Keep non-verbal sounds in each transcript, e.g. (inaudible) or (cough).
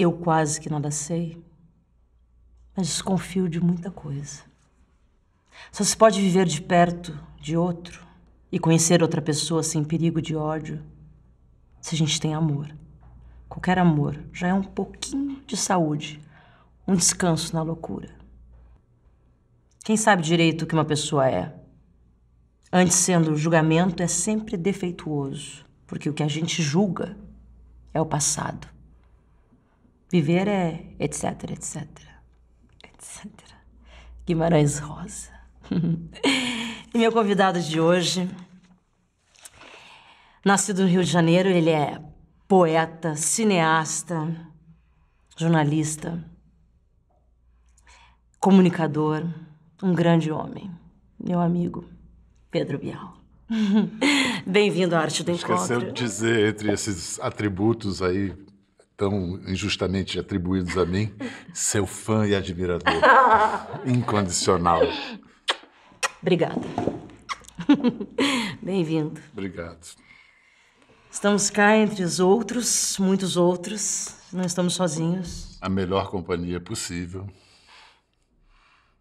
Eu quase que nada sei, mas desconfio de muita coisa. Só se pode viver de perto de outro e conhecer outra pessoa sem perigo de ódio se a gente tem amor. Qualquer amor já é um pouquinho de saúde, um descanso na loucura. Quem sabe direito o que uma pessoa é? Antes sendo o julgamento é sempre defeituoso, porque o que a gente julga é o passado. Viver é etc, etc, etc. Guimarães Rosa. (laughs) e meu convidado de hoje, nascido no Rio de Janeiro, ele é poeta, cineasta, jornalista, comunicador, um grande homem, meu amigo Pedro Bial. (laughs) Bem-vindo à Arte do Esqueceu Encontro. Esqueceu de dizer, entre esses atributos aí tão injustamente atribuídos a mim, seu fã e admirador. (laughs) Incondicional. Obrigada. (laughs) Bem-vindo. Obrigado. Estamos cá entre os outros, muitos outros. Não estamos sozinhos. A melhor companhia possível.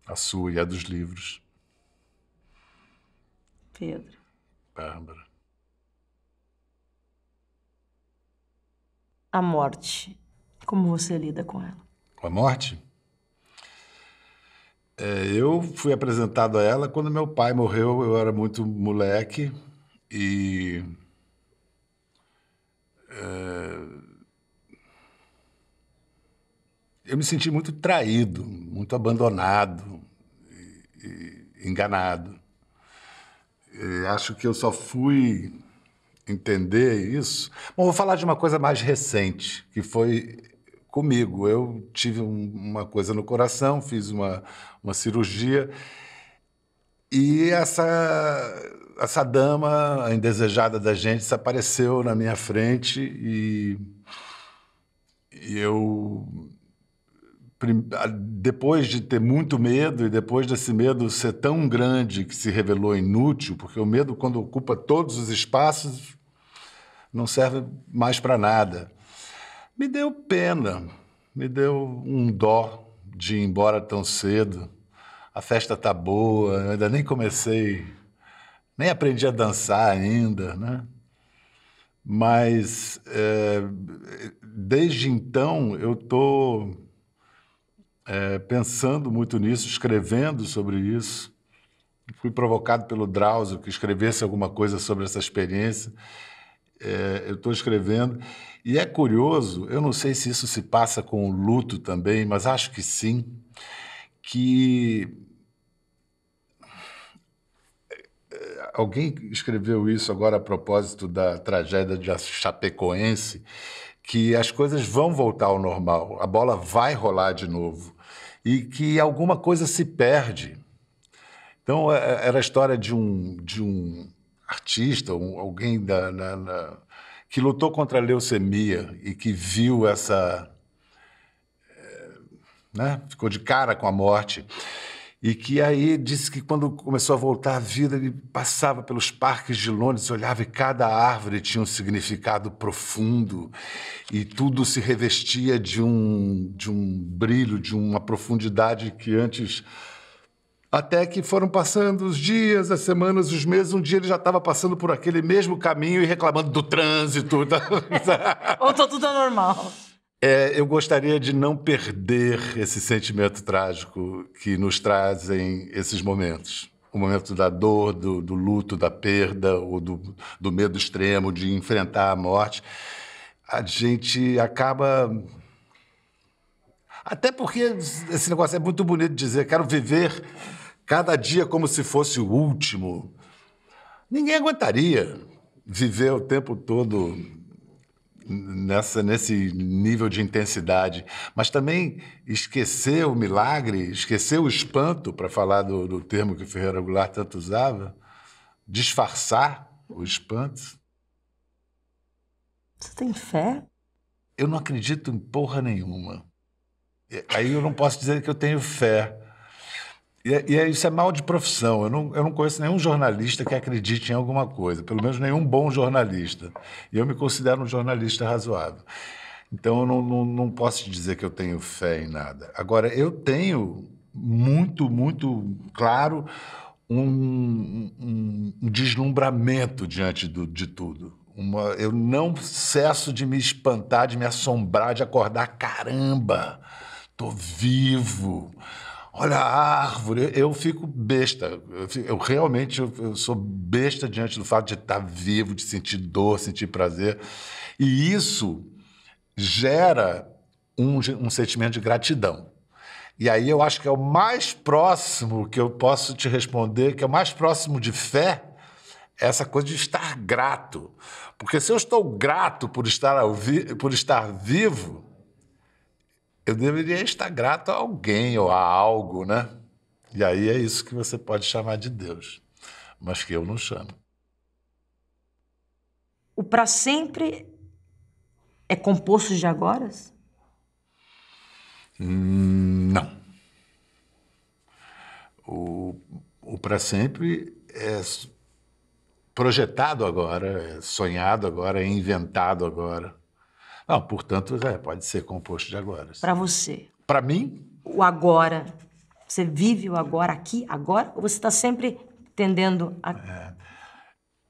A sua e a dos livros. Pedro. Bárbara. a morte. Como você lida com ela? Com a morte? É, eu fui apresentado a ela quando meu pai morreu. Eu era muito moleque e. É, eu me senti muito traído, muito abandonado, e, e enganado. E é, acho que eu só fui entender isso. Bom, vou falar de uma coisa mais recente, que foi comigo. Eu tive um, uma coisa no coração, fiz uma, uma cirurgia e essa, essa dama, a indesejada da gente, apareceu na minha frente e, e eu. Depois de ter muito medo e depois desse medo ser tão grande que se revelou inútil, porque o medo, quando ocupa todos os espaços, não serve mais para nada. Me deu pena, me deu um dó de ir embora tão cedo. A festa tá boa, eu ainda nem comecei, nem aprendi a dançar ainda, né? Mas é, desde então eu tô é, pensando muito nisso, escrevendo sobre isso. Fui provocado pelo Drauzio que escrevesse alguma coisa sobre essa experiência é, eu estou escrevendo. E é curioso, eu não sei se isso se passa com o luto também, mas acho que sim, que é, alguém escreveu isso agora a propósito da tragédia de Chapecoense, que as coisas vão voltar ao normal, a bola vai rolar de novo e que alguma coisa se perde. Então, é, é, era a história de um, de um artista, um, alguém da, na, na, que lutou contra a leucemia e que viu essa. É, né? Ficou de cara com a morte. E que aí disse que quando começou a voltar à vida, ele passava pelos parques de Londres, olhava e cada árvore tinha um significado profundo e tudo se revestia de um, de um brilho, de uma profundidade que antes até que foram passando os dias, as semanas, os meses. Um dia ele já estava passando por aquele mesmo caminho e reclamando do trânsito. (laughs) Da... Ou tô tá tudo normal. É, eu gostaria de não perder esse sentimento trágico que nos trazem esses momentos. O momento da dor, do, do luto, da perda, ou do, do medo extremo de enfrentar a morte. A gente acaba até porque esse negócio é muito bonito de dizer, quero viver Cada dia como se fosse o último. Ninguém aguentaria viver o tempo todo nessa, nesse nível de intensidade, mas também esquecer o milagre, esquecer o espanto, para falar do, do, termo que o Ferreira Goulart tanto usava, disfarçar o espanto. Você tem fé? Eu não acredito em porra nenhuma. Aí eu não posso dizer que eu tenho fé. E, é, e é, isso é mal de profissão. Eu não, eu não conheço nenhum jornalista que acredite em alguma coisa, pelo menos nenhum bom jornalista. E eu me considero um jornalista razoável. Então eu não, não, não posso dizer que eu tenho fé em nada. Agora, eu tenho muito, muito claro um, um, um deslumbramento diante do, de tudo. Uma, eu não cesso de me espantar, de me assombrar, de acordar. Caramba, tô vivo! olha a árvore. Eu fico besta. Eu, fico, eu realmente eu, eu sou besta diante do fato de estar vivo, de sentir dor, sentir prazer. E isso gera um, um sentimento de gratidão. E aí eu acho que é o mais próximo que eu posso te responder, que é o mais próximo de fé, é essa coisa de estar grato. Porque se eu estou grato por estar, por estar vivo, eu deveria estar grato a alguém ou a algo, né? E aí é isso que você pode chamar de Deus, mas que eu não chamo. O para sempre é composto de agora? Hum, não. O, o para sempre é projetado agora, é sonhado agora, é inventado agora. Não, ah, portanto, é, pode ser composto de agora. Para você. Para mim? O agora. Você vive o agora aqui, agora? Ou você está sempre tendendo a. É.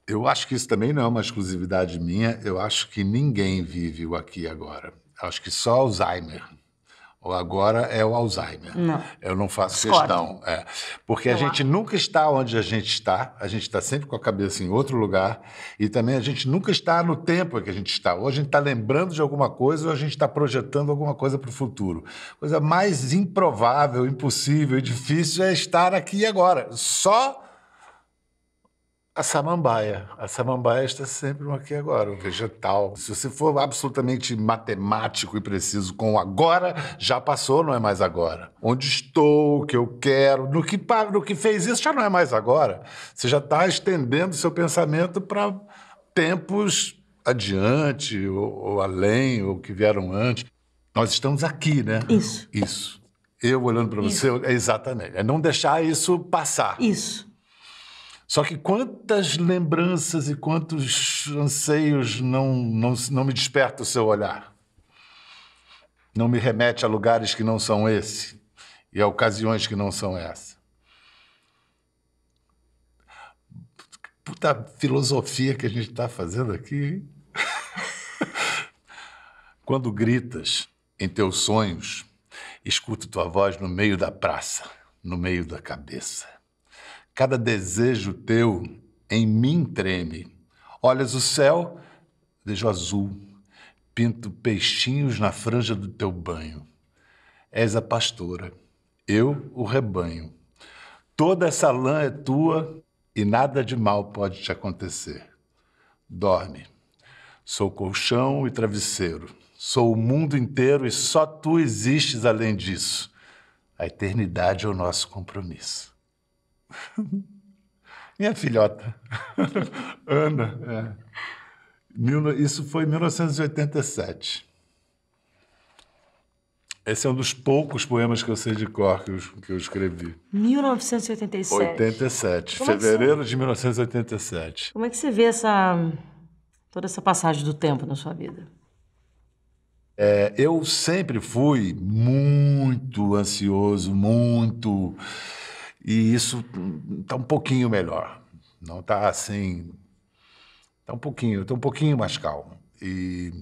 Eu acho que isso também não é uma exclusividade minha. Eu acho que ninguém vive o aqui e agora. Acho que só Alzheimer. Agora é o Alzheimer. Não. Eu não faço questão. É. Porque a gente lá. nunca está onde a gente está, a gente está sempre com a cabeça em outro lugar e também a gente nunca está no tempo que a gente está. Ou a gente está lembrando de alguma coisa ou a gente está projetando alguma coisa para o futuro. Coisa mais improvável, impossível e difícil é estar aqui agora. Só a samambaia. A samambaia está sempre no aqui agora, o vegetal. Se você for absolutamente matemático e preciso com o agora, já passou, não é mais agora. Onde estou, o que eu quero, no que, no que fez isso, já não é mais agora. Você já está estendendo seu pensamento para tempos adiante ou, ou além, ou que vieram antes. Nós estamos aqui, né? Isso. Isso. Eu olhando para você, exatamente. É não deixar isso passar. Isso. Só que quantas lembranças e quantos anseios não, não, não me desperta o seu olhar? Não me remete a lugares que não são esse e a ocasiões que não são essa. Puta filosofia que a gente está fazendo aqui. Hein? (laughs) Quando gritas em teus sonhos, escuto tua voz no meio da praça, no meio da cabeça. Cada desejo teu em mim treme. Olhas o céu, vejo azul. Pinto peixinhos na franja do teu banho. És a pastora, eu o rebanho. Toda essa lã é tua e nada de mal pode te acontecer. Dorme. Sou colchão e travesseiro. Sou o mundo inteiro e só tu existes além disso. A eternidade é o nosso compromisso. (laughs) Minha filhota, (laughs) Ana. É. Isso foi em 1987. Esse é um dos poucos poemas que eu sei de cor que eu, que eu escrevi. 1987. 87. É fevereiro você... de 1987. Como é que você vê essa toda essa passagem do tempo na sua vida? É, eu sempre fui muito ansioso, muito e isso está um pouquinho melhor. Não está assim. Está um pouquinho, está um pouquinho mais calmo. E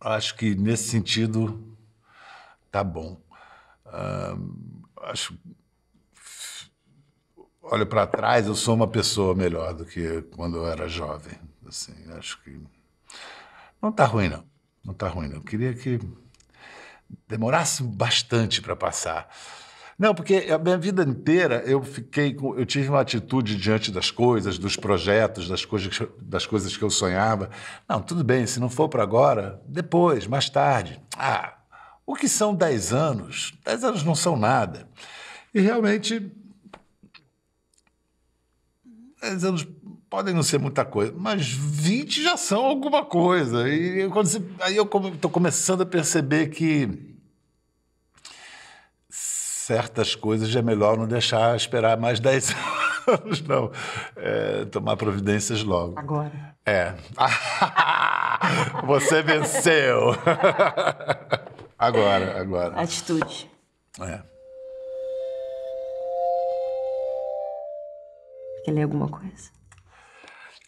acho que nesse sentido está bom. Uh, acho olho para trás, eu sou uma pessoa melhor do que quando eu era jovem. Assim, acho que não está ruim não, não está ruim não. Eu queria que demorasse bastante para passar. Não, porque a minha vida inteira eu fiquei com, eu tive uma atitude diante das coisas, dos projetos, das coisas, das coisas que eu sonhava. Não, tudo bem, se não for para agora, depois, mais tarde. Ah, o que são 10 anos? 10 anos não são nada. E realmente 10 anos podem não ser muita coisa, mas 20 já são alguma coisa. E quando você, aí eu estou começando a perceber que certas coisas é melhor não deixar esperar mais 10 (laughs) anos, não. É, tomar providências logo. Agora. É. (laughs) Você venceu! (laughs) agora, agora. Atitude. É. Quer ler alguma coisa?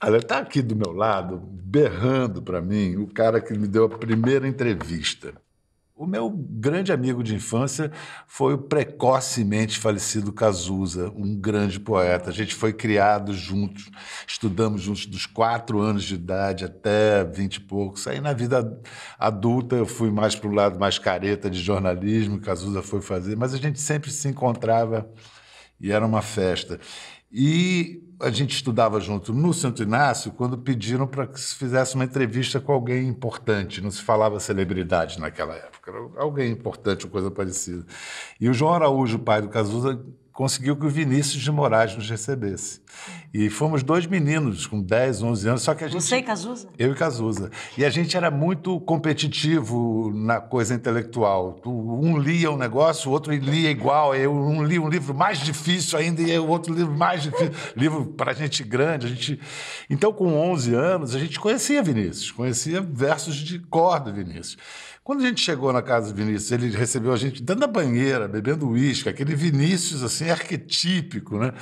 Ela está aqui do meu lado, berrando para mim, o cara que me deu a primeira entrevista. O meu grande amigo de infância foi o precocemente falecido Cazuza, um grande poeta. A gente foi criado juntos, estudamos juntos dos quatro anos de idade até vinte e poucos. Aí na vida adulta eu fui mais para o lado mais careta de jornalismo, Cazuza foi fazer, mas a gente sempre se encontrava e era uma festa. E a gente estudava junto no Santo Inácio quando pediram para que se fizesse uma entrevista com alguém importante. Não se falava celebridade naquela época, era alguém importante, ou coisa parecida. E o João Araújo, pai do Cazuza, conseguiu que o Vinícius de Moraes nos recebesse. E fomos dois meninos com 10, 11 anos, só que a gente... Você e Cazuza? Eu e Cazuza. E a gente era muito competitivo na coisa intelectual. Um lia um negócio, o outro lia igual. Eu um lia um livro mais difícil ainda e o outro livro mais difícil. livro para gente grande. A gente... Então, com 11 anos, a gente conhecia Vinícius, conhecia versos de cor do Vinícius. Quando a gente chegou na casa do Vinícius, ele recebeu a gente dentro da banheira, bebendo uísque, aquele Vinícius assim arquetípico, né?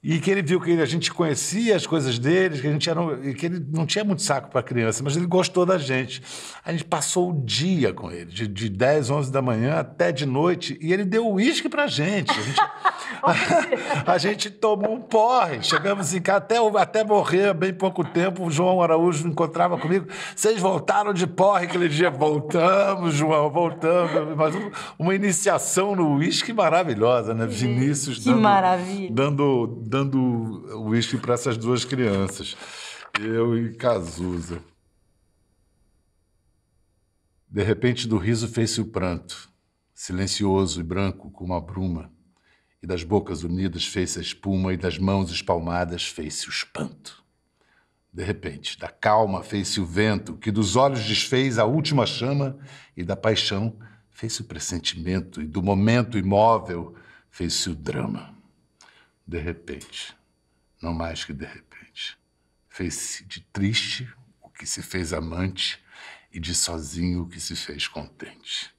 E que ele viu que a gente conhecia as coisas dele, que a gente era, que ele não tinha muito saco para criança, mas ele gostou da gente. A gente passou o dia com ele, de, de 10, 11 da manhã até de noite, e ele deu uísque para gente. A gente a gente tomou um porre. Chegamos em casa, até, até morrer, bem pouco tempo, o João Araújo encontrava comigo. Vocês voltaram de porre aquele dia. Voltamos, João, voltamos. Mas uma iniciação no uísque maravilhosa, né? Vinícius que dando, maravilha. dando, dando uísque para essas duas crianças. Eu e Cazuza. De repente, do riso fez-se o pranto, silencioso e branco como a bruma. E das bocas unidas fez-se a espuma, e das mãos espalmadas fez-se o espanto. De repente, da calma fez-se o vento, que dos olhos desfez a última chama, e da paixão fez-se o pressentimento, e do momento imóvel fez-se o drama. De repente, não mais que de repente, fez-se de triste o que se fez amante, e de sozinho o que se fez contente.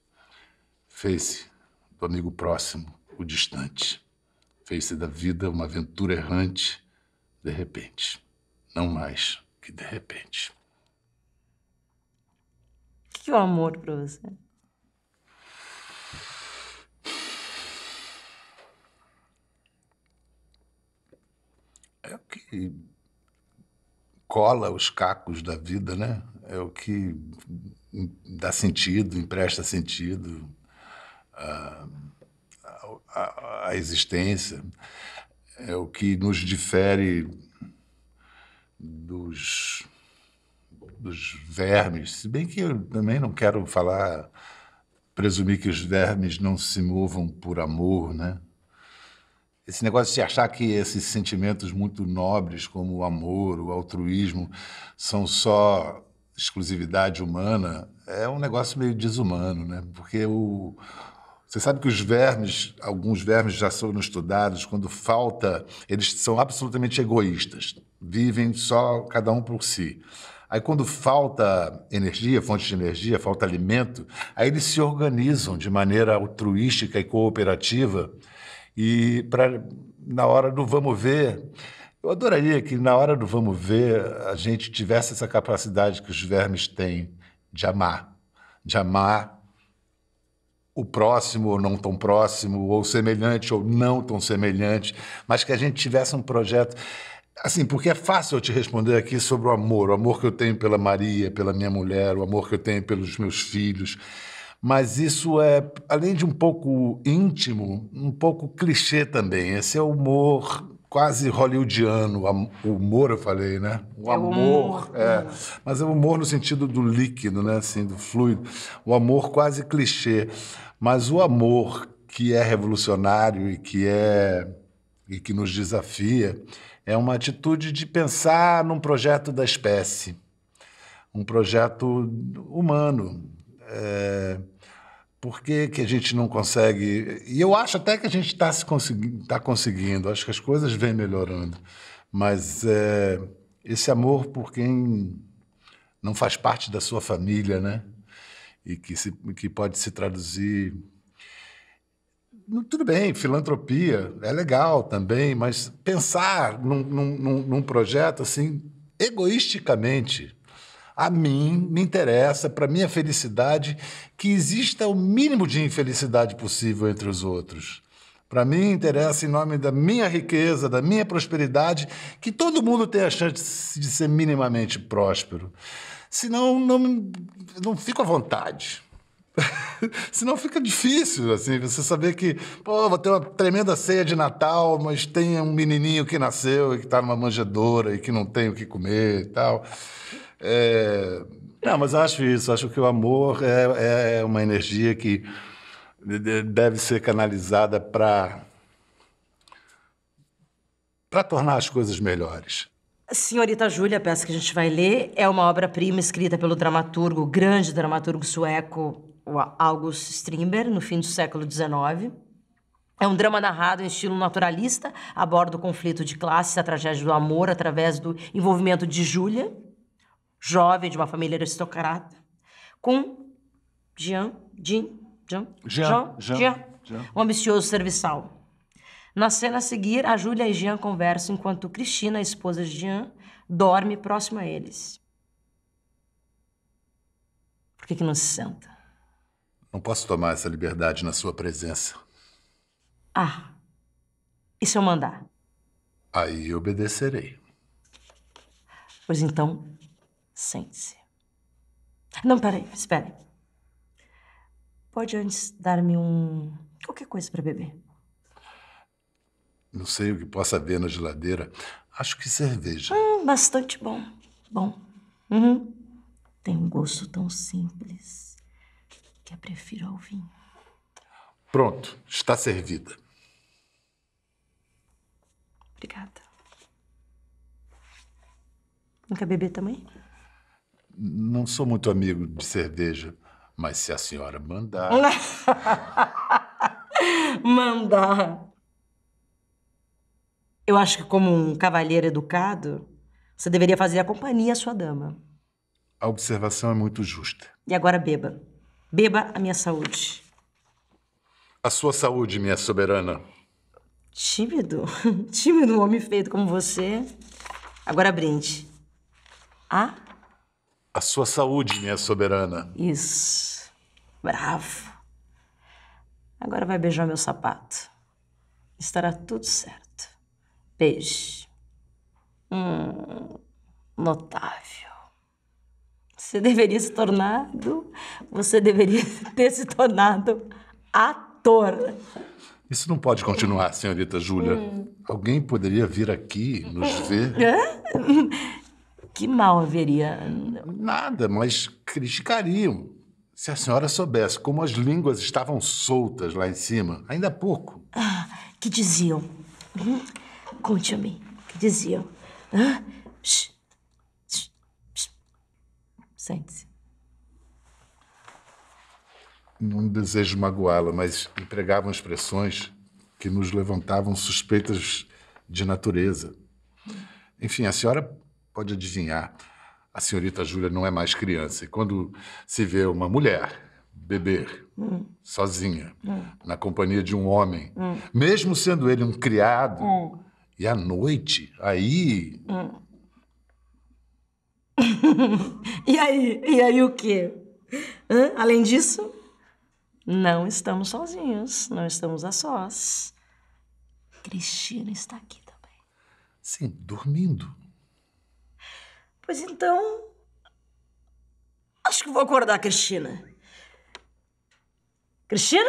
Fez-se do amigo próximo o distante. Fez-se da vida uma aventura errante, de repente. Não mais que de repente. O que é o amor para você? É o que cola os cacos da vida, né? É o que dá sentido, empresta sentido. Uh a, existência, é o que nos difere dos, dos vermes, se bem que eu também não quero falar, presumir que os vermes não se movam por amor, né? Esse negócio de achar que esses sentimentos muito nobres, como o amor, o altruísmo, são só exclusividade humana, é um negócio meio desumano, né? Porque o, você sabe que os vermes, alguns vermes já foram estudados, quando falta, eles são absolutamente egoístas, vivem só cada um por si. Aí, quando falta energia, fonte de energia, falta alimento, aí eles se organizam de maneira altruística e cooperativa. E pra, na hora do vamos ver, eu adoraria que na hora do vamos ver a gente tivesse essa capacidade que os vermes têm de amar, de amar o próximo ou não tão próximo, ou semelhante ou não tão semelhante, mas que a gente tivesse um projeto. Assim, porque é fácil eu te responder aqui sobre o amor, o amor que eu tenho pela Maria, pela minha mulher, o amor que eu tenho pelos meus filhos. Mas isso é, além de um pouco íntimo, um pouco clichê também. Esse é o humor quase hollywoodiano, o humor, eu falei, né? O é amor. O humor. É. Mas é o humor no sentido do líquido, né? Assim, do fluido. O amor quase clichê. Mas o amor que é revolucionário e que é e que nos desafia é uma atitude de pensar num projeto da espécie, um projeto humano. É por que, que a gente não consegue? E eu acho até que a gente está consegui tá conseguindo, acho que as coisas vêm melhorando. Mas é, esse amor por quem não faz parte da sua família, né? E que, se, que pode se traduzir. Tudo bem, filantropia é legal também, mas pensar num, num, num projeto assim, egoisticamente, a mim me interessa, para minha felicidade, que exista o mínimo de infelicidade possível entre os outros. Para mim interessa, em nome da minha riqueza, da minha prosperidade, que todo mundo tenha a chance de ser minimamente próspero. Senão, não, não fico à vontade. (laughs) Senão fica difícil, assim, você saber que, pô, vou ter uma tremenda ceia de Natal, mas tem um menininho que nasceu e que está numa manjedoura e que não tem o que comer e tal. É... Não, mas acho isso. Acho que o amor é, é, é uma energia que deve ser canalizada para para tornar as coisas melhores. Senhorita Júlia, a peça que a gente vai ler é uma obra-prima escrita pelo dramaturgo, grande dramaturgo sueco August Strindberg, no fim do século XIX. É um drama narrado em estilo naturalista, aborda o conflito de classes, a tragédia do amor através do envolvimento de Júlia, jovem, de uma família aristocrata, com Jean, Jean, Jean, Jean, Jean, Jean, Jean. um ambicioso serviçal. Na cena a seguir, a Júlia e Jean conversam enquanto Cristina, a esposa de Jean, dorme próximo a eles. Por que, que não se senta? Não posso tomar essa liberdade na sua presença. Ah, e se eu mandar? Aí obedecerei. Pois então, Sente-se. Não, peraí, espere. Pode antes dar-me um. qualquer coisa para beber. Não sei o que possa haver na geladeira. Acho que cerveja. Hum, bastante bom. Bom. Uhum. Tem um gosto tão simples que eu prefiro ao vinho. Pronto, está servida. Obrigada. Não quer beber também? não sou muito amigo de cerveja, mas se a senhora mandar. (laughs) mandar. Eu acho que, como um cavalheiro educado, você deveria fazer a companhia à sua dama. A observação é muito justa. E agora beba. Beba a minha saúde. A sua saúde, minha soberana. Tímido? (laughs) Tímido um homem feito como você. Agora brinde. Ah? A sua saúde, minha soberana. Isso. Bravo. Agora vai beijar meu sapato. Estará tudo certo. Beijo. Hum, notável. Você deveria se tornado. Você deveria (laughs) ter se tornado ator. Isso não pode continuar, senhorita Júlia. Hum. Alguém poderia vir aqui nos hum. ver? Hã? Que mal haveria? Nada, mas criticariam. Se a senhora soubesse como as línguas estavam soltas lá em cima, ainda há pouco. Ah, que diziam? Hum? Conte-me, que diziam? Hã? Sente-se. Não desejo magoá-la, mas empregavam expressões que nos levantavam suspeitas de natureza. Enfim, a senhora pode adivinhar, a senhorita Júlia não é mais criança. E quando se vê uma mulher beber hum. sozinha, hum. na companhia de um homem, hum. mesmo sendo ele um criado, hum. e à noite, aí. Hum. (laughs) e aí? E aí o quê? Hã? Além disso, não estamos sozinhos, não estamos a sós. Cristina está aqui também. Sim, dormindo. Pois então. Acho que vou acordar, Cristina. Cristina?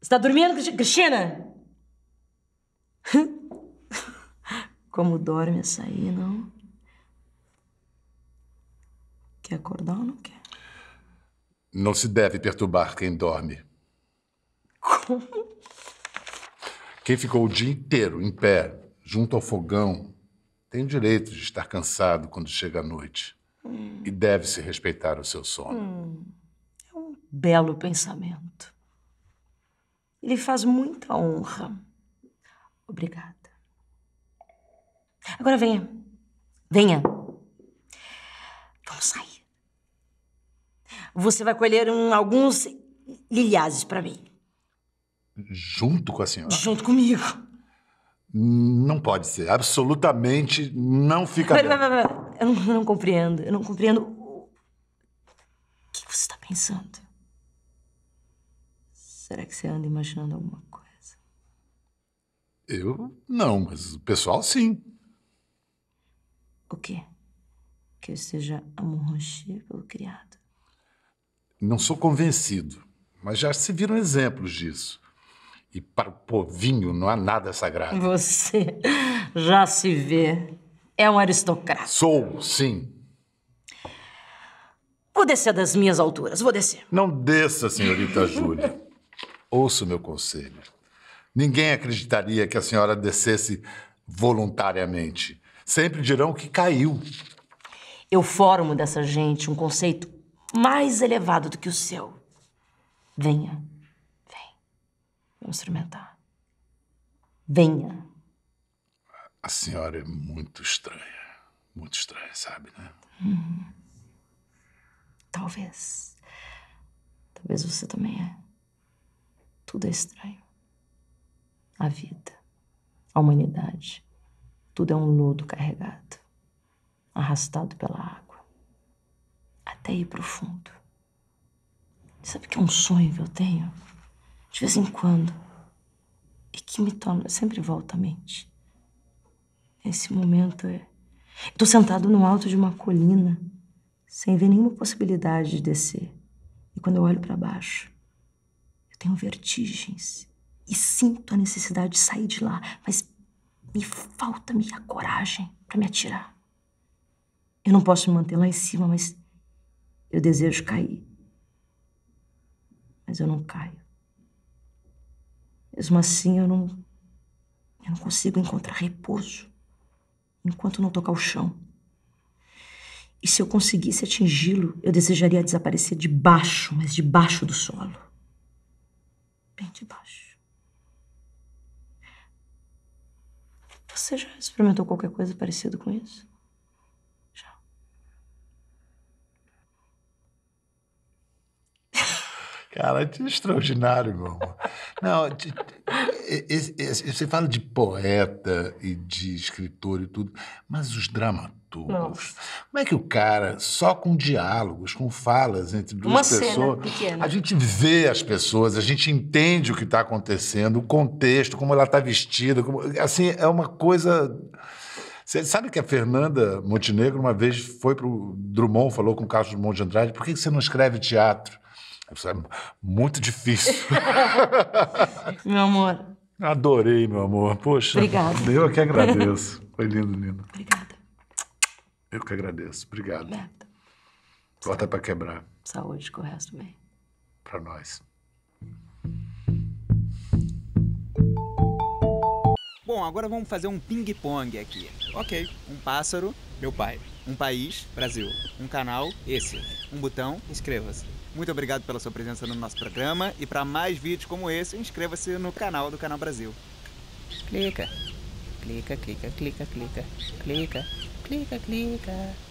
Está dormindo, Cristina? (laughs) Como dorme essa aí, não? Quer acordar ou não quer? Não se deve perturbar quem dorme. Como? Quem ficou o dia inteiro em pé, junto ao fogão, tem o direito de estar cansado quando chega a noite hum. e deve-se respeitar o seu sono. Hum. É um belo pensamento. Ele faz muita honra. Obrigada. Agora venha. Venha. Vamos sair. Você vai colher um, alguns lilhases para mim. Junto com a senhora? Junto comigo. Não pode ser. Absolutamente não fica bem. Eu não, eu não compreendo. Eu não compreendo. O que você está pensando? Será que você anda imaginando alguma coisa? Eu não, mas o pessoal sim. O quê? Que eu seja amorroxê pelo criado? Não sou convencido, mas já se viram exemplos disso. E para o povinho não há nada sagrado. Você (laughs) já se vê. É um aristocrata. Sou, sim. Vou descer das minhas alturas, vou descer. Não desça, senhorita (laughs) Júlia. Ouça o meu conselho. Ninguém acreditaria que a senhora descesse voluntariamente. Sempre dirão que caiu. Eu formo dessa gente um conceito mais elevado do que o seu. Venha instrumentar. Venha. A senhora é muito estranha. Muito estranha, sabe, né? Hum. Talvez. Talvez você também é. Tudo é estranho. A vida, a humanidade, tudo é um lodo carregado, arrastado pela água, até ir pro fundo. Sabe que é um sonho que eu tenho? de vez em quando, e que me torna, sempre volta à mente. Nesse momento, é... estou sentado no alto de uma colina, sem ver nenhuma possibilidade de descer. E quando eu olho para baixo, eu tenho vertigens e sinto a necessidade de sair de lá, mas me falta-me a coragem para me atirar. Eu não posso me manter lá em cima, mas eu desejo cair. Mas eu não caio. Mesmo assim, eu não. Eu não consigo encontrar repouso enquanto não tocar o chão. E se eu conseguisse atingi-lo, eu desejaria desaparecer debaixo, mas debaixo do solo. Bem debaixo. Você já experimentou qualquer coisa parecida com isso? Cara, é extraordinário, meu amor. Não, você fala de poeta e de escritor e tudo, mas os dramaturgos. Nossa. Como é que o cara, só com diálogos, com falas entre duas Uma pessoas. Cena pequena. A gente vê as pessoas, a gente entende o que está acontecendo, o contexto, como ela está vestida. Como, assim, é uma coisa. Você sabe que a Fernanda Montenegro uma vez foi para o Drummond, falou com o Carlos Drummond de Andrade, por que você não escreve teatro? Isso é muito difícil. (laughs) meu amor. Adorei, meu amor. Poxa. Obrigada. Eu que agradeço. Foi lindo, lindo. Obrigada. Eu que agradeço. Obrigado. Obrigada. Corta para quebrar. Saúde com o resto bem. Para nós. Bom, agora vamos fazer um ping-pong aqui. Ok, um pássaro, meu pai. Um país, Brasil. Um canal, esse. Um botão, inscreva-se. Muito obrigado pela sua presença no nosso programa e para mais vídeos como esse, inscreva-se no canal do Canal Brasil. Clica, clica, clica, clica, clica, clica, clica, clica.